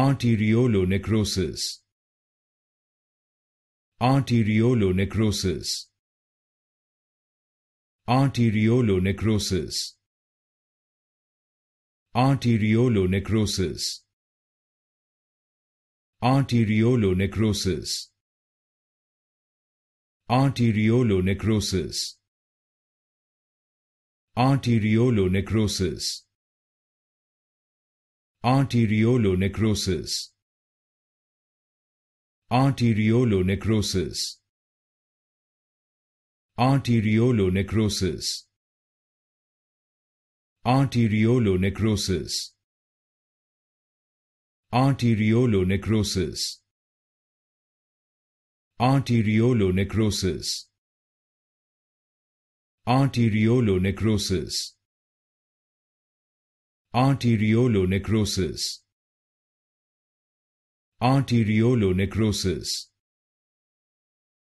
arteriolenecrosis arteriolenecrosis arteriolenecrosis arteriolenecrosis arteriolenecrosis arteriolenecrosis arteriolenecrosis arteriolenecrosis arteriolenecrosis arteriolenecrosis arteriolenecrosis arteriolenecrosis arteriolenecrosis arteriolenecrosis arteriolenecrosis necrosis.